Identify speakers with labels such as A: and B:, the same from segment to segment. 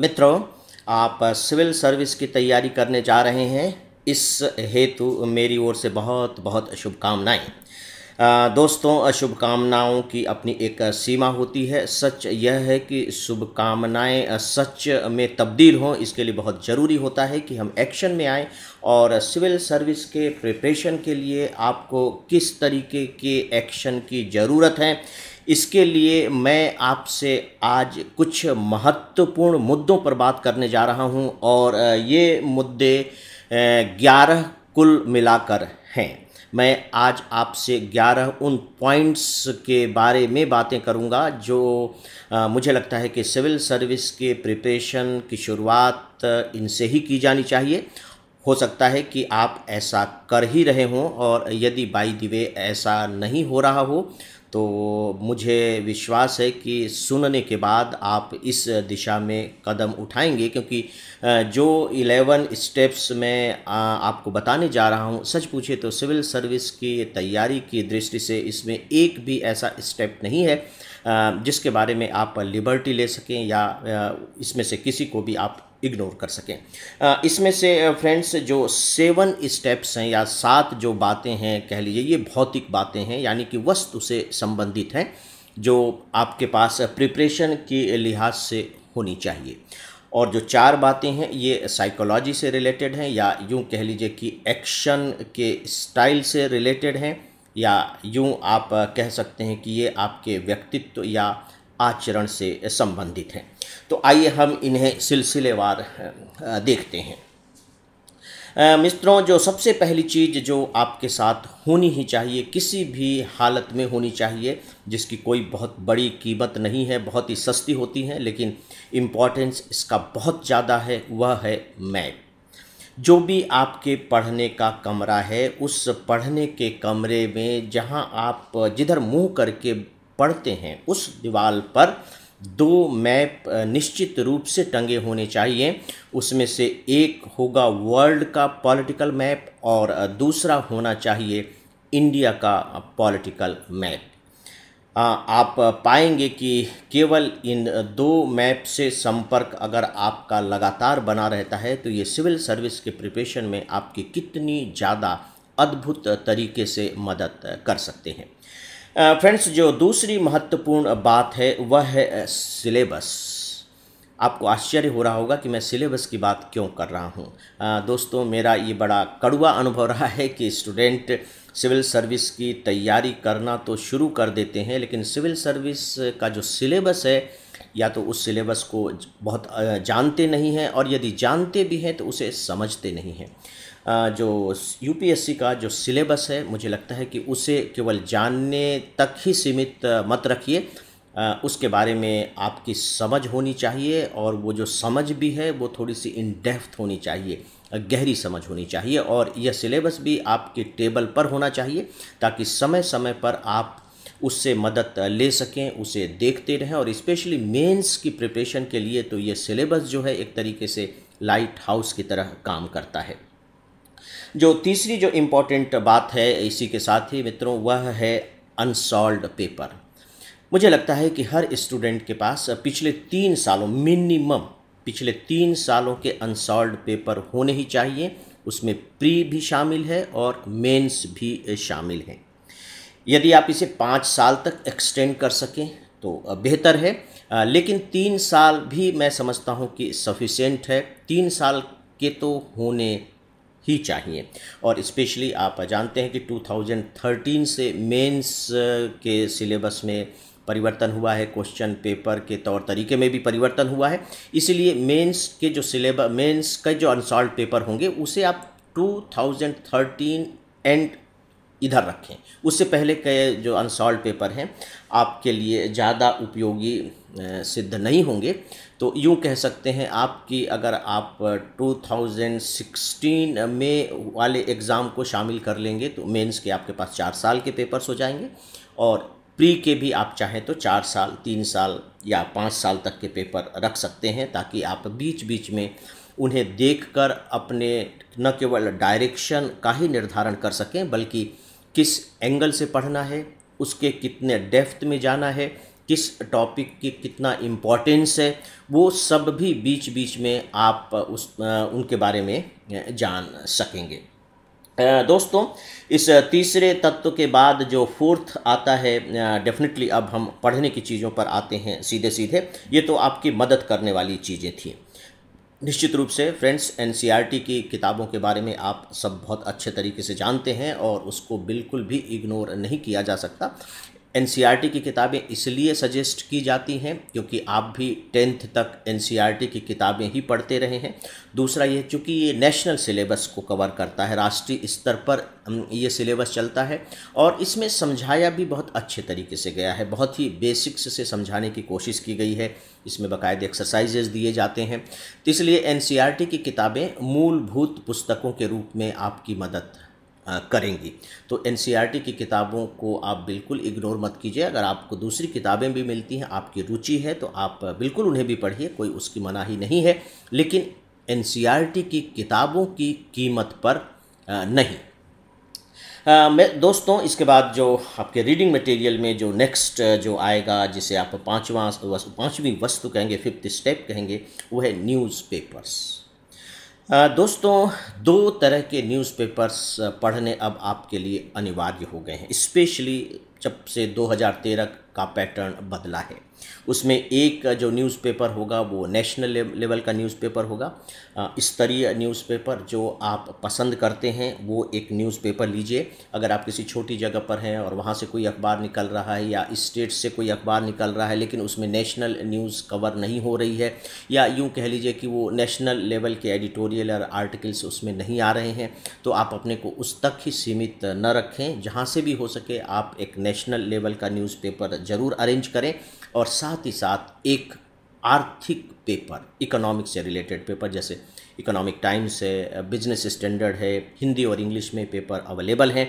A: मित्रों आप civil service की तैयारी करने जा रहे हैं इस हेतु मेरी ओर से बहुत बहुत शुभकामनाएं दोस्तों शुभकामनाओं की अपनी एक सीमा होती है सच यह है कि शुभकामनाएं सच में तब्दील हों इसके लिए बहुत ज़रूरी होता है कि हम एक्शन में आएं और सिविल सर्विस के प्रिपरेशन के लिए आपको किस तरीके के एक्शन की ज़रूरत है इसके लिए मैं आपसे आज कुछ महत्वपूर्ण मुद्दों पर बात करने जा रहा हूं और ये मुद्दे ग्यारह कुल मिलाकर हैं मैं आज आपसे 11 उन पॉइंट्स के बारे में बातें करूंगा जो मुझे लगता है कि सिविल सर्विस के प्रिपरेशन की शुरुआत इनसे ही की जानी चाहिए हो सकता है कि आप ऐसा कर ही रहे हों और यदि बाई दिवे ऐसा नहीं हो रहा हो तो मुझे विश्वास है कि सुनने के बाद आप इस दिशा में कदम उठाएंगे क्योंकि जो इलेवन स्टेप्स मैं आपको बताने जा रहा हूँ सच पूछे तो सिविल सर्विस की तैयारी की दृष्टि से इसमें एक भी ऐसा स्टेप नहीं है जिसके बारे में आप लिबर्टी ले सकें या इसमें से किसी को भी आप इग्नोर कर सकें इसमें से फ्रेंड्स जो सेवन स्टेप्स हैं या सात जो बातें हैं कह लीजिए ये भौतिक बातें हैं यानी कि वस्तु से संबंधित हैं जो आपके पास प्रिपरेशन के लिहाज से होनी चाहिए और जो चार बातें हैं ये साइकोलॉजी से रिलेटेड हैं या यूं कह लीजिए कि एक्शन के स्टाइल से रिलेटेड हैं या यूं आप कह सकते हैं कि ये आपके व्यक्तित्व या आचरण से संबंधित हैं तो आइए हम इन्हें सिलसिलेवार देखते हैं मित्रों जो सबसे पहली चीज़ जो आपके साथ होनी ही चाहिए किसी भी हालत में होनी चाहिए जिसकी कोई बहुत बड़ी कीमत नहीं है बहुत ही सस्ती होती है लेकिन इम्पॉर्टेंस इसका बहुत ज़्यादा है वह है मैप जो भी आपके पढ़ने का कमरा है उस पढ़ने के कमरे में जहां आप जिधर मुंह करके पढ़ते हैं उस दीवाल पर दो मैप निश्चित रूप से टंगे होने चाहिए उसमें से एक होगा वर्ल्ड का पॉलिटिकल मैप और दूसरा होना चाहिए इंडिया का पॉलिटिकल मैप आप पाएंगे कि केवल इन दो मैप से संपर्क अगर आपका लगातार बना रहता है तो ये सिविल सर्विस के प्रिपरेशन में आपकी कितनी ज़्यादा अद्भुत तरीके से मदद कर सकते हैं फ्रेंड्स uh, जो दूसरी महत्वपूर्ण बात है वह है सिलेबस uh, आपको आश्चर्य हो रहा होगा कि मैं सिलेबस की बात क्यों कर रहा हूँ uh, दोस्तों मेरा ये बड़ा कड़वा अनुभव रहा है कि स्टूडेंट सिविल सर्विस की तैयारी करना तो शुरू कर देते हैं लेकिन सिविल सर्विस का जो सिलेबस है या तो उस सिलेबस को बहुत जानते नहीं हैं और यदि जानते भी हैं तो उसे समझते नहीं हैं जो यूपीएससी का जो सिलेबस है मुझे लगता है कि उसे केवल जानने तक ही सीमित मत रखिए उसके बारे में आपकी समझ होनी चाहिए और वो जो समझ भी है वो थोड़ी सी इन होनी चाहिए गहरी समझ होनी चाहिए और यह सिलेबस भी आपके टेबल पर होना चाहिए ताकि समय समय पर आप उससे मदद ले सकें उसे देखते रहें और इस्पेशली मेंस की प्रिपरेशन के लिए तो ये सिलेबस जो है एक तरीके से लाइट हाउस की तरह काम करता है जो तीसरी जो इम्पोर्टेंट बात है इसी के साथ ही मित्रों वह है अनसॉल्व पेपर मुझे लगता है कि हर स्टूडेंट के पास पिछले तीन सालों मिनिमम पिछले तीन सालों के अनसॉल्व पेपर होने ही चाहिए उसमें प्री भी शामिल है और मेंस भी शामिल हैं यदि आप इसे पाँच साल तक एक्सटेंड कर सकें तो बेहतर है लेकिन तीन साल भी मैं समझता हूँ कि सफिशेंट है तीन साल के तो होने ही चाहिए और स्पेशली आप जानते हैं कि 2013 से मेंस के सिलेबस में परिवर्तन हुआ है क्वेश्चन पेपर के तौर तरीके में भी परिवर्तन हुआ है इसीलिए मेंस के जो सिलेबस मेंस का जो अनसॉल्व पेपर होंगे उसे आप 2013 एंड इधर रखें उससे पहले के जो अनसॉल्व पेपर हैं आपके लिए ज़्यादा उपयोगी सिद्ध नहीं होंगे तो यूँ कह सकते हैं आपकी अगर आप 2016 में वाले एग्ज़ाम को शामिल कर लेंगे तो मेंस के आपके पास चार साल के पेपर्स हो जाएंगे और प्री के भी आप चाहें तो चार साल तीन साल या पाँच साल तक के पेपर रख सकते हैं ताकि आप बीच बीच में उन्हें देखकर अपने न केवल डायरेक्शन का ही निर्धारण कर सकें बल्कि किस एंगल से पढ़ना है उसके कितने डेफ्थ में जाना है किस टॉपिक की कितना इम्पोर्टेंस है वो सब भी बीच बीच में आप उस उनके बारे में जान सकेंगे दोस्तों इस तीसरे तत्व के बाद जो फोर्थ आता है डेफिनेटली अब हम पढ़ने की चीज़ों पर आते हैं सीधे सीधे ये तो आपकी मदद करने वाली चीज़ें थी निश्चित रूप से फ्रेंड्स एन e की किताबों के बारे में आप सब बहुत अच्छे तरीके से जानते हैं और उसको बिल्कुल भी इग्नोर नहीं किया जा सकता एन की किताबें इसलिए सजेस्ट की जाती हैं क्योंकि आप भी टेंथ तक एन की किताबें ही पढ़ते रहे हैं दूसरा ये चूँकि ये नेशनल सिलेबस को कवर करता है राष्ट्रीय स्तर पर ये सिलेबस चलता है और इसमें समझाया भी बहुत अच्छे तरीके से गया है बहुत ही बेसिक्स से समझाने की कोशिश की गई है इसमें बाकायदे एक्सरसाइजेज दिए जाते हैं तो इसलिए एन की किताबें मूलभूत पुस्तकों के रूप में आपकी मदद करेंगी तो एन e की किताबों को आप बिल्कुल इग्नोर मत कीजिए अगर आपको दूसरी किताबें भी मिलती हैं आपकी रुचि है तो आप बिल्कुल उन्हें भी पढ़िए कोई उसकी मनाही नहीं है लेकिन एन e की किताबों की कीमत पर नहीं मैं दोस्तों इसके बाद जो आपके रीडिंग मटेरियल में जो नेक्स्ट जो आएगा जिसे आप पाँचवा पाँचवीं वस्तु कहेंगे फिफ्थ स्टेप कहेंगे वो है न्यूज़पेपर्स दोस्तों दो तरह के न्यूज़पेपर्स पढ़ने अब आपके लिए अनिवार्य हो गए हैं स्पेशली जब से 2013 का पैटर्न बदला है उसमें एक जो न्यूज़पेपर होगा वो नेशनल लेवल का न्यूज़पेपर होगा स्तरीय न्यूज़पेपर जो आप पसंद करते हैं वो एक न्यूज़पेपर लीजिए अगर आप किसी छोटी जगह पर हैं और वहाँ से कोई अखबार निकल रहा है या स्टेट से कोई अखबार निकल रहा है लेकिन उसमें नेशनल न्यूज़ कवर नहीं हो रही है या यूँ कह लीजिए कि वो नेशनल लेवल के एडिटोरियल और आर्टिकल्स उसमें नहीं आ रहे हैं तो आप अपने को उस तक ही सीमित न रखें जहाँ से भी हो सके आप एक नेशनल लेवल का न्यूज़पेपर ज़रूर अरेंज करें और साथ ही साथ एक आर्थिक पेपर इकोनॉमिक से रिलेटेड पेपर जैसे इकोनॉमिक टाइम्स है बिजनेस स्टैंडर्ड है हिंदी और इंग्लिश में पेपर अवेलेबल हैं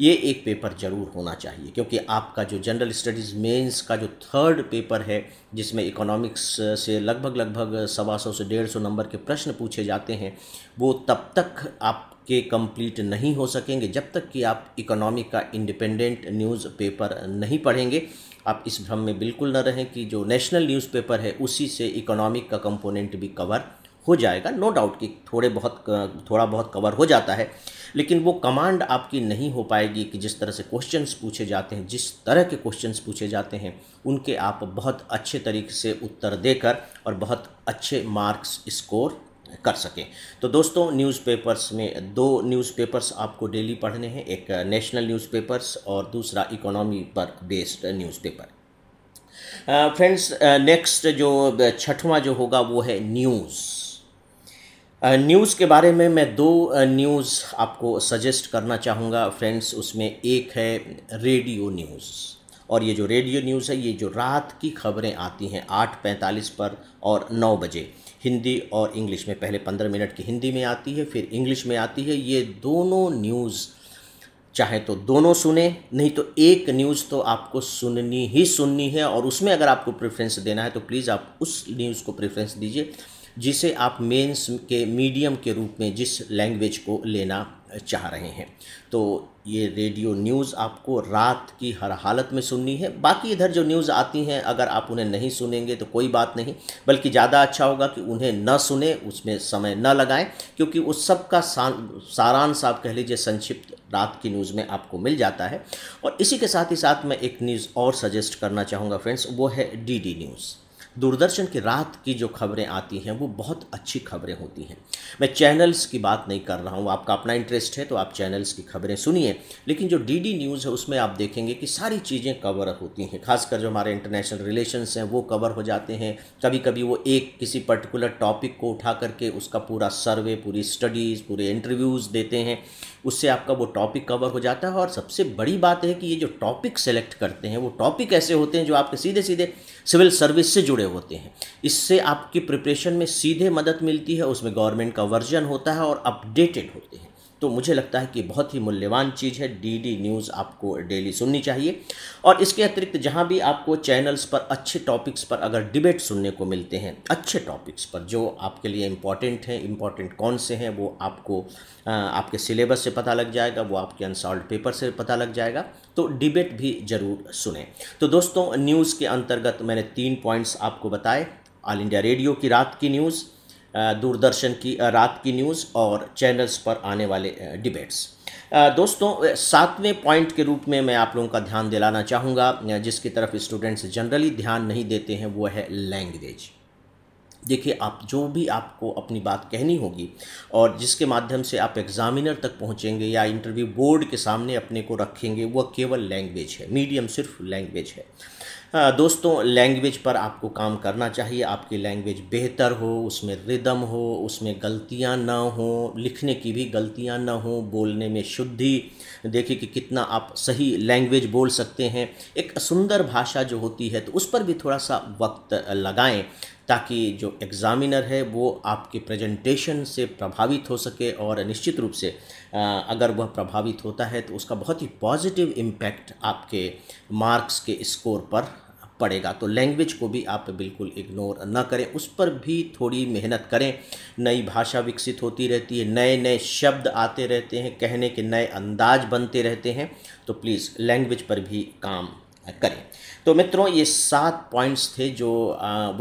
A: ये एक पेपर ज़रूर होना चाहिए क्योंकि आपका जो जनरल स्टडीज़ मेंस का जो थर्ड पेपर है जिसमें इकोनॉमिक्स से लगभग लगभग सवा सौ से डेढ़ सौ नंबर के प्रश्न पूछे जाते हैं वो तब तक आप के कंप्लीट नहीं हो सकेंगे जब तक कि आप इकोनॉमी का इंडिपेंडेंट न्यूज़ पेपर नहीं पढ़ेंगे आप इस भ्रम में बिल्कुल न रहें कि जो नेशनल न्यूज़पेपर है उसी से इकोनॉमिक का कंपोनेंट भी कवर हो जाएगा नो डाउट कि थोड़े बहुत थोड़ा बहुत कवर हो जाता है लेकिन वो कमांड आपकी नहीं हो पाएगी कि जिस तरह से क्वेश्चंस पूछे जाते हैं जिस तरह के क्वेश्चंस पूछे जाते हैं उनके आप बहुत अच्छे तरीके से उत्तर देकर और बहुत अच्छे मार्क्स स्कोर कर सकें तो दोस्तों न्यूज़पेपर्स में दो न्यूज़पेपर्स आपको डेली पढ़ने हैं एक नेशनल न्यूज़पेपर्स और दूसरा इकोनॉमी पर बेस्ड न्यूज़पेपर फ्रेंड्स नेक्स्ट जो छठवां जो होगा वो है न्यूज़ न्यूज़ के बारे में मैं दो न्यूज़ आपको सजेस्ट करना चाहूँगा फ्रेंड्स उसमें एक है रेडियो न्यूज़ और ये जो रेडियो न्यूज़ है ये जो रात की खबरें आती हैं आठ पैंतालीस पर और नौ बजे हिंदी और इंग्लिश में पहले पंद्रह मिनट की हिंदी में आती है फिर इंग्लिश में आती है ये दोनों न्यूज़ चाहे तो दोनों सुने नहीं तो एक न्यूज़ तो आपको सुननी ही सुननी है और उसमें अगर आपको प्रेफरेंस देना है तो प्लीज़ आप उस न्यूज़ को प्रेफरेंस दीजिए जिसे आप मेंस के मीडियम के रूप में जिस लैंग्वेज को लेना चाह रहे हैं तो ये रेडियो न्यूज़ आपको रात की हर हालत में सुननी है बाकी इधर जो न्यूज़ आती हैं अगर आप उन्हें नहीं सुनेंगे तो कोई बात नहीं बल्कि ज़्यादा अच्छा होगा कि उन्हें न सुने उसमें समय न लगाएं क्योंकि उस सब का सारांश आप कह लीजिए संक्षिप्त रात की न्यूज़ में आपको मिल जाता है और इसी के साथ ही साथ मैं एक न्यूज़ और सजेस्ट करना चाहूँगा फ्रेंड्स वो है डी डी न्यूज़ दूरदर्शन की रात की जो खबरें आती हैं वो बहुत अच्छी खबरें होती हैं मैं चैनल्स की बात नहीं कर रहा हूँ आपका अपना इंटरेस्ट है तो आप चैनल्स की खबरें सुनिए लेकिन जो डीडी न्यूज़ है उसमें आप देखेंगे कि सारी चीज़ें कवर होती हैं खासकर जो हमारे इंटरनेशनल रिलेशन हैं वो कवर हो जाते हैं कभी कभी वो एक किसी पर्टिकुलर टॉपिक को उठा करके उसका पूरा सर्वे पूरी स्टडीज़ पूरे इंटरव्यूज़ देते हैं उससे आपका वो टॉपिक कवर हो जाता है और सबसे बड़ी बात है कि ये जो टॉपिक सेलेक्ट करते हैं वो टॉपिक ऐसे होते हैं जो आपके सीधे सीधे सिविल सर्विस से जुड़े होते हैं इससे आपकी प्रिपरेशन में सीधे मदद मिलती है उसमें गवर्नमेंट का वर्जन होता है और अपडेटेड होते हैं तो मुझे लगता है कि बहुत ही मूल्यवान चीज़ है डीडी न्यूज़ आपको डेली सुननी चाहिए और इसके अतिरिक्त जहाँ भी आपको चैनल्स पर अच्छे टॉपिक्स पर अगर डिबेट सुनने को मिलते हैं अच्छे टॉपिक्स पर जो आपके लिए इम्पॉर्टेंट हैं इम्पॉर्टेंट कौन से हैं वो आपको आपके सिलेबस से पता लग जाएगा वो आपके अनसॉल्व पेपर से पता लग जाएगा तो डिबेट भी ज़रूर सुने तो दोस्तों न्यूज़ के अंतर्गत मैंने तीन पॉइंट्स आपको बताए ऑल इंडिया रेडियो की रात की न्यूज़ दूरदर्शन की रात की न्यूज़ और चैनल्स पर आने वाले डिबेट्स दोस्तों सातवें पॉइंट के रूप में मैं आप लोगों का ध्यान दिलाना चाहूँगा जिसकी तरफ स्टूडेंट्स जनरली ध्यान नहीं देते हैं वो है लैंग्वेज देखिए आप जो भी आपको अपनी बात कहनी होगी और जिसके माध्यम से आप एग्ज़ामिनर तक पहुंचेंगे या इंटरव्यू बोर्ड के सामने अपने को रखेंगे वह केवल लैंग्वेज है मीडियम सिर्फ लैंग्वेज है हाँ, दोस्तों लैंग्वेज पर आपको काम करना चाहिए आपकी लैंग्वेज बेहतर हो उसमें रिदम हो उसमें गलतियां ना हो लिखने की भी गलतियां ना हो बोलने में शुद्धि देखिए कि कितना आप सही लैंग्वेज बोल सकते हैं एक सुंदर भाषा जो होती है तो उस पर भी थोड़ा सा वक्त लगाएं ताकि जो एग्ज़ामिनर है वो आपके प्रेजेंटेशन से प्रभावित हो सके और निश्चित रूप से अगर वह प्रभावित होता है तो उसका बहुत ही पॉजिटिव इम्पैक्ट आपके मार्क्स के स्कोर पर पड़ेगा तो लैंग्वेज को भी आप बिल्कुल इग्नोर ना करें उस पर भी थोड़ी मेहनत करें नई भाषा विकसित होती रहती है नए नए शब्द आते रहते हैं कहने के नए अंदाज बनते रहते हैं तो प्लीज़ लैंग्वेज पर भी काम करें तो मित्रों ये सात पॉइंट्स थे जो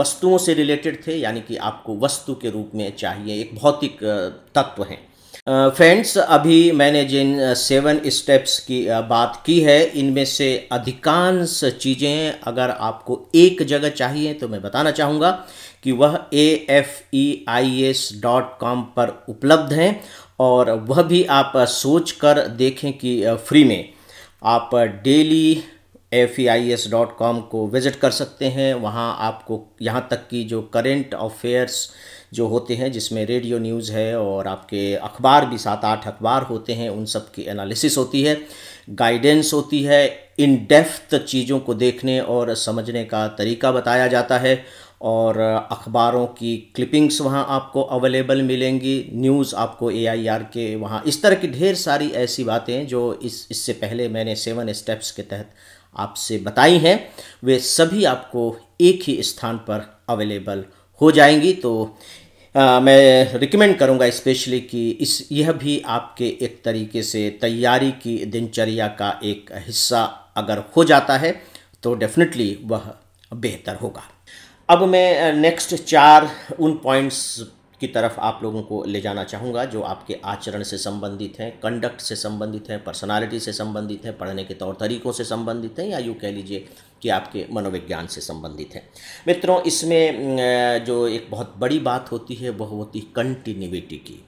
A: वस्तुओं से रिलेटेड थे यानी कि आपको वस्तु के रूप में चाहिए एक भौतिक तत्व हैं फ्रेंड्स अभी मैंने जिन सेवन स्टेप्स की बात की है इनमें से अधिकांश चीज़ें अगर आपको एक जगह चाहिए तो मैं बताना चाहूँगा कि वह A F E I S dot com पर उपलब्ध हैं और वह भी आप सोच कर देखें कि फ्री में आप daily F E I S dot com को विज़िट कर सकते हैं वहाँ आपको यहाँ तक कि जो करेंट अफेयर्स जो होते हैं जिसमें रेडियो न्यूज़ है और आपके अखबार भी सात आठ अखबार होते हैं उन सब की एनालिसिस होती है गाइडेंस होती है इन डेफ्थ चीज़ों को देखने और समझने का तरीका बताया जाता है और अखबारों की क्लिपिंग्स वहाँ आपको अवेलेबल मिलेंगी न्यूज़ आपको आर के वहाँ इस तरह की ढेर सारी ऐसी बातें जो इस इससे पहले मैंने सेवन स्टेप्स के तहत आपसे बताई हैं वे सभी आपको एक ही स्थान पर अवेलेबल हो जाएंगी तो आ, मैं रिकमेंड करूंगा स्पेशली कि इस यह भी आपके एक तरीके से तैयारी की दिनचर्या का एक हिस्सा अगर हो जाता है तो डेफिनेटली वह बेहतर होगा अब मैं नेक्स्ट चार उन पॉइंट्स की तरफ आप लोगों को ले जाना चाहूँगा जो आपके आचरण से संबंधित हैं कंडक्ट से संबंधित हैं पर्सनालिटी से संबंधित हैं पढ़ने के तौर तरीक़ों से संबंधित हैं या यूँ कह लीजिए कि आपके मनोविज्ञान से संबंधित है मित्रों इसमें जो एक बहुत बड़ी बात होती है वह होती है कंटिन्यूटी की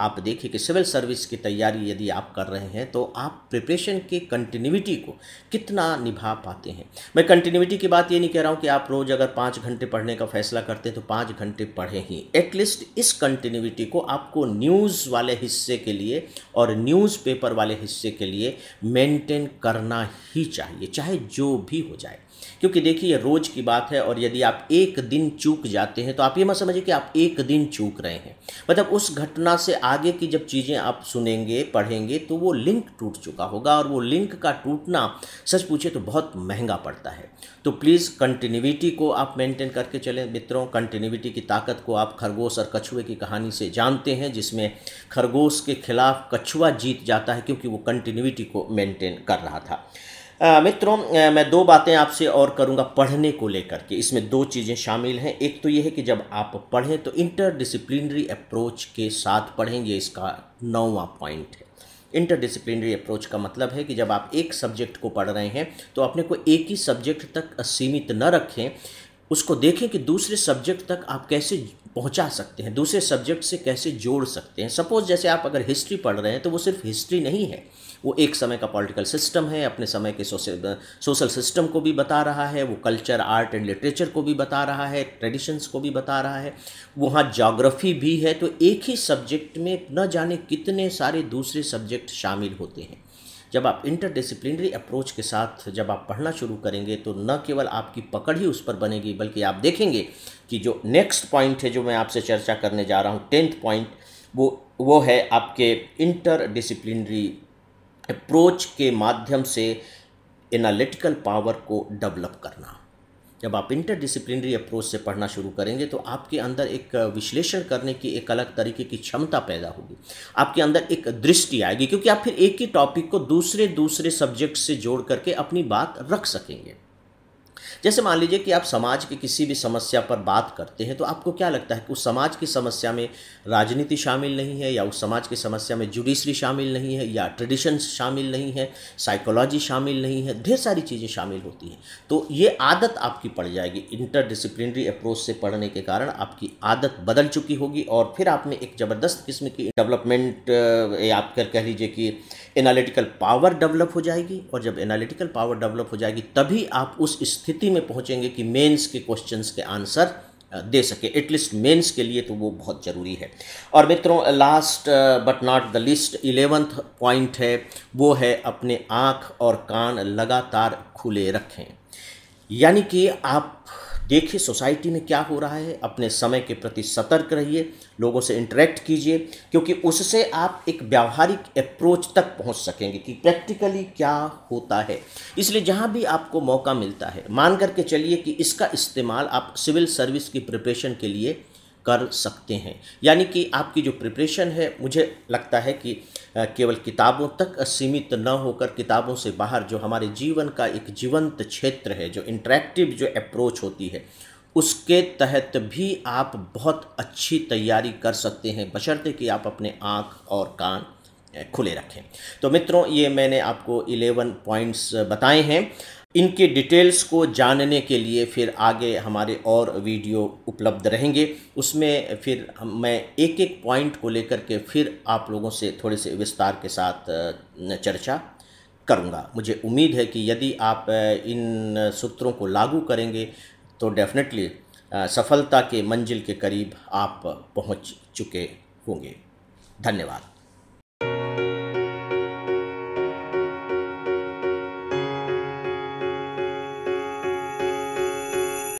A: आप देखिए कि सिविल सर्विस की तैयारी यदि आप कर रहे हैं तो आप प्रिपरेशन के कंटिन्यूटी को कितना निभा पाते हैं मैं कंटिन्यूटी की बात ये नहीं कह रहा हूँ कि आप रोज़ अगर पाँच घंटे पढ़ने का फैसला करते हैं तो पाँच घंटे पढ़ें ही एटलीस्ट इस कंटिन्यूटी को आपको न्यूज़ वाले हिस्से के लिए और न्यूज़ वाले हिस्से के लिए मेनटेन करना ही चाहिए चाहे जो भी हो जाए क्योंकि देखिए ये रोज़ की बात है और यदि आप एक दिन चूक जाते हैं तो आप ये मत समझिए कि आप एक दिन चूक रहे हैं मतलब उस घटना से आगे की जब चीज़ें आप सुनेंगे पढ़ेंगे तो वो लिंक टूट चुका होगा और वो लिंक का टूटना सच पूछे तो बहुत महंगा पड़ता है तो प्लीज़ कंटिन्यूटी को आप मेंटेन करके चलें मित्रों कंटिन्यूटी की ताकत को आप खरगोश और कछुए की कहानी से जानते हैं जिसमें खरगोश के खिलाफ कछुआ जीत जाता है क्योंकि वो कंटिन्यूटी को मेंटेन कर रहा था मित्रों मैं दो बातें आपसे और करूंगा पढ़ने को लेकर के इसमें दो चीज़ें शामिल हैं एक तो ये है कि जब आप पढ़ें तो इंटरडिसिप्लिनरी अप्रोच के साथ पढ़ें ये इसका नौवा पॉइंट है इंटरडिसिप्लिनरी अप्रोच का मतलब है कि जब आप एक सब्जेक्ट को पढ़ रहे हैं तो अपने को एक ही सब्जेक्ट तक सीमित न रखें उसको देखें कि दूसरे सब्जेक्ट तक आप कैसे पहुंचा सकते हैं दूसरे सब्जेक्ट से कैसे जोड़ सकते हैं सपोज जैसे आप अगर हिस्ट्री पढ़ रहे हैं तो वो सिर्फ हिस्ट्री नहीं है वो एक समय का पॉलिटिकल सिस्टम है अपने समय के सोशल सोशल सिस्टम को भी बता रहा है वो कल्चर आर्ट एंड लिटरेचर को भी बता रहा है ट्रेडिशंस को भी बता रहा है वहाँ जोग्राफी भी है तो एक ही सब्जेक्ट में न जाने कितने सारे दूसरे सब्जेक्ट शामिल होते हैं जब आप इंटरडिसिप्लिनरी अप्रोच के साथ जब आप पढ़ना शुरू करेंगे तो न केवल आपकी पकड़ ही उस पर बनेगी बल्कि आप देखेंगे कि जो नेक्स्ट पॉइंट है जो मैं आपसे चर्चा करने जा रहा हूँ टेंथ पॉइंट वो वो है आपके इंटर अप्रोच के माध्यम से एनालिटिकल पावर को डेवलप करना जब आप इंटरडिसिप्लिनरी अप्रोच से पढ़ना शुरू करेंगे तो आपके अंदर एक विश्लेषण करने की एक अलग तरीके की क्षमता पैदा होगी आपके अंदर एक दृष्टि आएगी क्योंकि आप फिर एक ही टॉपिक को दूसरे दूसरे सब्जेक्ट से जोड़ करके अपनी बात रख सकेंगे जैसे मान लीजिए कि आप समाज की किसी भी समस्या पर बात करते हैं तो आपको क्या लगता है कि उस समाज की समस्या में राजनीति शामिल नहीं है या उस समाज की समस्या में जुडिशरी शामिल नहीं है या ट्रेडिशन शामिल नहीं है साइकोलॉजी शामिल नहीं है ढेर सारी चीज़ें शामिल होती हैं तो ये आदत आपकी पड़ जाएगी इंटरडिसिप्लिनरी अप्रोच से पढ़ने के कारण आपकी आदत बदल चुकी होगी और फिर आपने एक ज़बरदस्त किस्म की डेवलपमेंट आप कह लीजिए कि एनालिटिकल पावर डेवलप हो जाएगी और जब एनालिटिकल पावर डेवलप हो जाएगी तभी आप उस स्थिति में पहुंचेंगे कि मेंस के क्वेश्चंस के आंसर दे सके एटलीस्ट मेंस के लिए तो वो बहुत ज़रूरी है और मित्रों last but not the least eleventh point है वो है अपने आँख और कान लगातार खुले रखें यानी कि आप देखिए सोसाइटी में क्या हो रहा है अपने समय के प्रति सतर्क रहिए लोगों से इंटरेक्ट कीजिए क्योंकि उससे आप एक व्यावहारिक अप्रोच तक पहुंच सकेंगे कि प्रैक्टिकली क्या होता है इसलिए जहां भी आपको मौका मिलता है मान करके चलिए कि इसका इस्तेमाल आप सिविल सर्विस की प्रिपरेशन के लिए कर सकते हैं यानी कि आपकी जो प्रिपरेशन है मुझे लगता है कि केवल किताबों तक सीमित न होकर किताबों से बाहर जो हमारे जीवन का एक जीवंत क्षेत्र है जो इंटरेक्टिव जो अप्रोच होती है उसके तहत भी आप बहुत अच्छी तैयारी कर सकते हैं बशर्ते कि आप अपने आँख और कान खुले रखें तो मित्रों ये मैंने आपको 11 पॉइंट्स बताए हैं इनके डिटेल्स को जानने के लिए फिर आगे हमारे और वीडियो उपलब्ध रहेंगे उसमें फिर मैं एक एक पॉइंट को लेकर के फिर आप लोगों से थोड़े से विस्तार के साथ चर्चा करूँगा मुझे उम्मीद है कि यदि आप इन सूत्रों को लागू करेंगे तो डेफिनेटली सफलता के मंजिल के करीब आप पहुँच चुके होंगे धन्यवाद